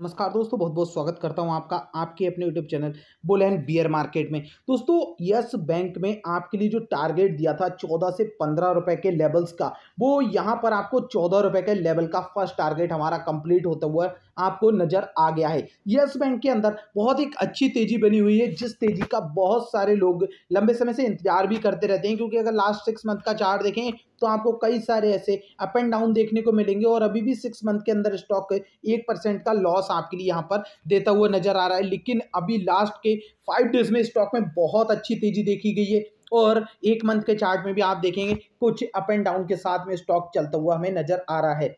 नमस्कार दोस्तों बहुत बहुत स्वागत करता हूं आपका आपके अपने YouTube channel bull and bear market में दोस्तों यस बैंक में आपके लिए जो टारगेट दिया था चौदह से पंद्रह रुपए के लेवल्स का वो यहां पर आपको चौदह रुपए के लेवल का फर्स्ट टारगेट हमारा कंप्लीट होता हुआ आपको नजर आ गया है यस बैंक के अंदर बहुत एक अच्छी तेजी बनी हुई है जिस तेजी का बहुत सारे लोग लंबे समय से इंतजार भी करते रहते हैं क्योंकि अगर लास्ट सिक्स मंथ का चार्ट देखें तो आपको कई सारे ऐसे अप एंड डाउन देखने को मिलेंगे और अभी भी सिक्स मंथ के अंदर स्टॉक एक परसेंट का लॉस सा आपके लिए यहाँ पर देता हुआ नजर आ रहा है लेकिन अभी लास्ट के फाइव डेज में स्टॉक में बहुत अच्छी तेजी देखी गई है और एक मंथ के चार्ट में भी आप देखेंगे कुछ अप एंड डाउन के साथ में स्टॉक चलता हुआ हमें नजर आ रहा है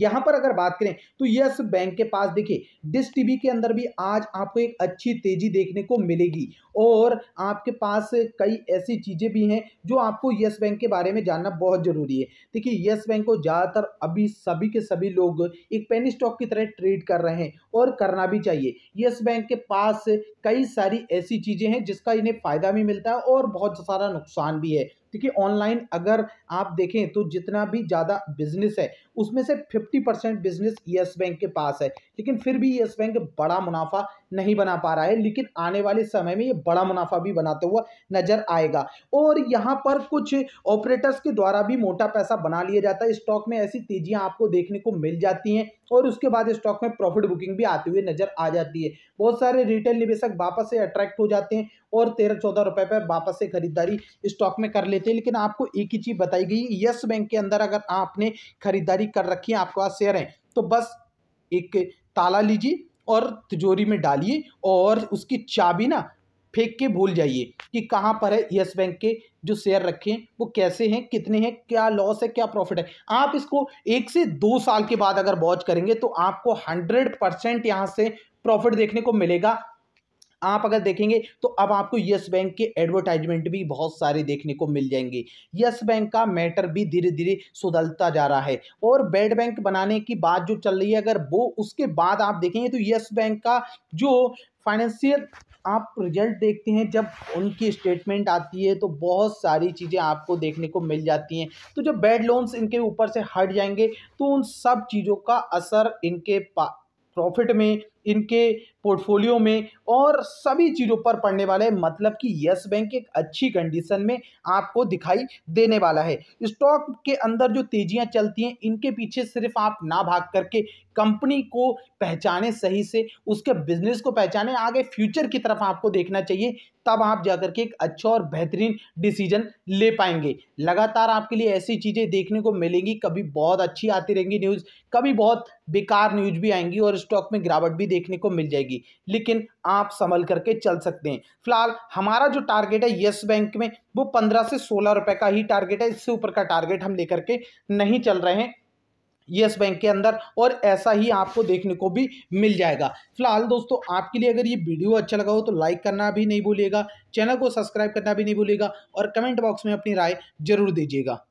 यहां पर अगर बात करें तो यस बैंक के पास देखिए डिस टीवी के अंदर भी आज आपको एक अच्छी तेजी देखने को मिलेगी और आपके पास कई ऐसी चीजें भी हैं जो आपको यस बैंक के बारे में जानना बहुत जरूरी है देखिए यस बैंक को ज्यादातर अभी सभी के सभी लोग एक पेन स्टॉक की तरह ट्रेड कर रहे हैं और करना भी चाहिए यस बैंक के पास कई सारी ऐसी चीजें हैं जिसका इन्हें फायदा भी मिलता है और बहुत सारा नुकसान भी है देखिए ऑनलाइन अगर आप देखें तो जितना भी ज़्यादा बिजनेस है उसमें से fifty percent business Yes Bank के पास है लेकिन फिर भी येस बैंक बड़ा मुनाफा नहीं बना पा रहा है लेकिन आने वाले समय में ये बड़ा मुनाफा भी बनाता हुआ नजर आएगा और यहाँ पर कुछ ऑपरेटर्स के द्वारा भी मोटा पैसा बना लिया जाता है स्टॉक में ऐसी तेजियाँ आपको देखने को मिल जाती हैं और उसके बाद स्टॉक में प्रॉफिट बुकिंग भी आती हुई नजर आ जाती है बहुत सारे रिटेल निवेशक वापस से अट्रैक्ट हो जाते हैं और तेरह चौदह रुपए पर वापस से खरीदारी स्टॉक में कर लेते हैं लेकिन आपको एक ही चीज़ बताई गई यस बैंक के अंदर अगर आपने खरीदारी कर रखी है आपके पास शेयर है तो बस एक ताला लीजिए और तिजोरी में डालिए और उसकी चाबी ना फेंक के भूल जाइए कि कहाँ पर है यस बैंक के जो शेयर रखे हैं वो कैसे हैं कितने हैं क्या लॉस है क्या प्रॉफिट है आप इसको एक से दो साल के बाद अगर वॉच करेंगे तो आपको हंड्रेड परसेंट यहाँ से प्रॉफिट देखने को मिलेगा आप अगर देखेंगे तो अब आपको यस बैंक के एडवर्टाइजमेंट भी बहुत सारे देखने को मिल जाएंगे यस बैंक का मैटर भी धीरे धीरे सुधरता जा रहा है और बेड बैंक बनाने की बात जो चल रही है अगर वो उसके बाद आप देखेंगे तो यस बैंक का जो फाइनेंशियल आप रिजल्ट देखते हैं जब उनकी स्टेटमेंट आती है तो बहुत सारी चीज़ें आपको देखने को मिल जाती हैं तो जब बैड लोन्स इनके ऊपर से हट जाएंगे तो उन सब चीज़ों का असर इनके पा प्रॉफिट में इनके पोर्टफोलियो में और सभी चीज़ों पर पड़ने वाला है मतलब कि यस बैंक एक अच्छी कंडीशन में आपको दिखाई देने वाला है स्टॉक के अंदर जो तेजियां चलती हैं इनके पीछे सिर्फ आप ना भाग करके कंपनी को पहचाने सही से उसके बिजनेस को पहचाने आगे फ्यूचर की तरफ आपको देखना चाहिए तब आप जाकर के एक अच्छा और बेहतरीन डिसीजन ले पाएंगे लगातार आपके लिए ऐसी चीज़ें देखने को मिलेंगी कभी बहुत अच्छी आती रहेंगी न्यूज़ कभी बहुत बेकार न्यूज़ भी आएंगी और स्टॉक में गिरावट भी देखने को मिल जाएगी लेकिन आप संभल करके चल सकते हैं फिलहाल हमारा जो टारगेट है यस बैंक में वो पंद्रह से सोलह रुपए का ही टारगेट है इससे ऊपर का टारगेट हम लेकर के नहीं चल रहे हैं यस बैंक के अंदर और ऐसा ही आपको देखने को भी मिल जाएगा फिलहाल दोस्तों आपके लिए अगर ये वीडियो अच्छा लगा हो तो लाइक करना भी नहीं भूलिएगा चैनल को सब्सक्राइब करना भी नहीं भूलिएगा और कमेंट बॉक्स में अपनी राय जरूर दीजिएगा